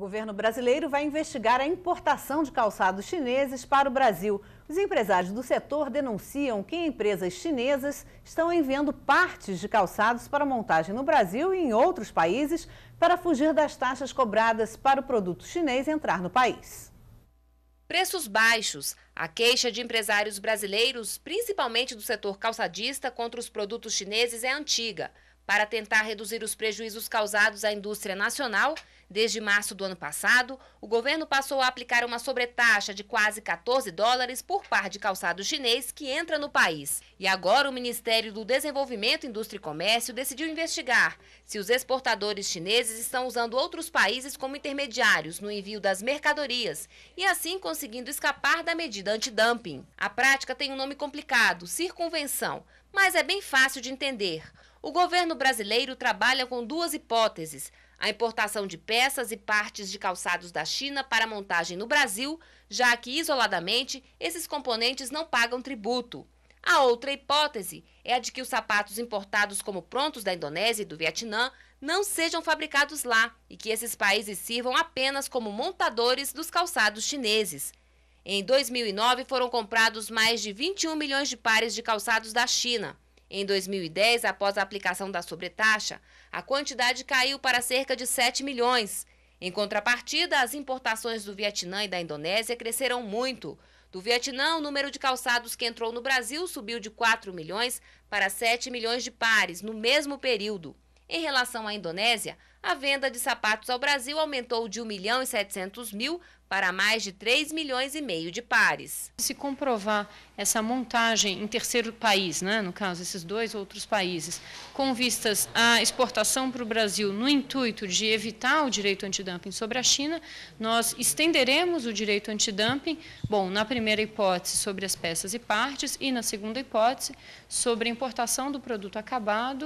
governo brasileiro vai investigar a importação de calçados chineses para o Brasil. Os empresários do setor denunciam que empresas chinesas estão enviando partes de calçados para montagem no Brasil e em outros países para fugir das taxas cobradas para o produto chinês entrar no país. Preços baixos. A queixa de empresários brasileiros, principalmente do setor calçadista, contra os produtos chineses é antiga. Para tentar reduzir os prejuízos causados à indústria nacional, Desde março do ano passado, o governo passou a aplicar uma sobretaxa de quase 14 dólares por par de calçado chinês que entra no país. E agora o Ministério do Desenvolvimento, Indústria e Comércio decidiu investigar se os exportadores chineses estão usando outros países como intermediários no envio das mercadorias e assim conseguindo escapar da medida antidumping. A prática tem um nome complicado, circunvenção mas é bem fácil de entender. O governo brasileiro trabalha com duas hipóteses: a importação de peças e partes de calçados da China para montagem no Brasil, já que isoladamente esses componentes não pagam tributo. A outra hipótese é a de que os sapatos importados como prontos da Indonésia e do Vietnã não sejam fabricados lá e que esses países sirvam apenas como montadores dos calçados chineses. Em 2009, foram comprados mais de 21 milhões de pares de calçados da China. Em 2010, após a aplicação da sobretaxa, a quantidade caiu para cerca de 7 milhões. Em contrapartida, as importações do Vietnã e da Indonésia cresceram muito. Do Vietnã, o número de calçados que entrou no Brasil subiu de 4 milhões para 7 milhões de pares no mesmo período. Em relação à Indonésia, a venda de sapatos ao Brasil aumentou de 1 milhão e 700 mil para mais de 3 milhões e meio de pares. Se comprovar essa montagem em terceiro país, né, no caso esses dois outros países, com vistas à exportação para o Brasil no intuito de evitar o direito antidumping sobre a China, nós estenderemos o direito antidumping, bom, na primeira hipótese sobre as peças e partes e na segunda hipótese sobre a importação do produto acabado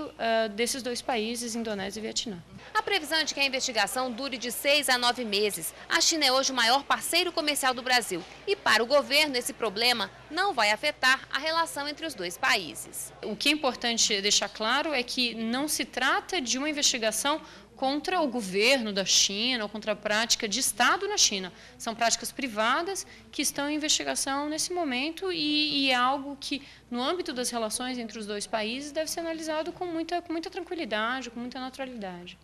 uh, desses dois países, Indonésia e Vietnã. A previsão é de que a investigação dure de seis a nove meses. A China é hoje o maior parceiro comercial do Brasil e, para o governo, esse problema não vai afetar a relação entre os dois países. O que é importante deixar claro é que não se trata de uma investigação contra o governo da China ou contra a prática de Estado na China. São práticas privadas que estão em investigação nesse momento e, e é algo que, no âmbito das relações entre os dois países, deve ser analisado com muita, com muita tranquilidade, com muita naturalidade.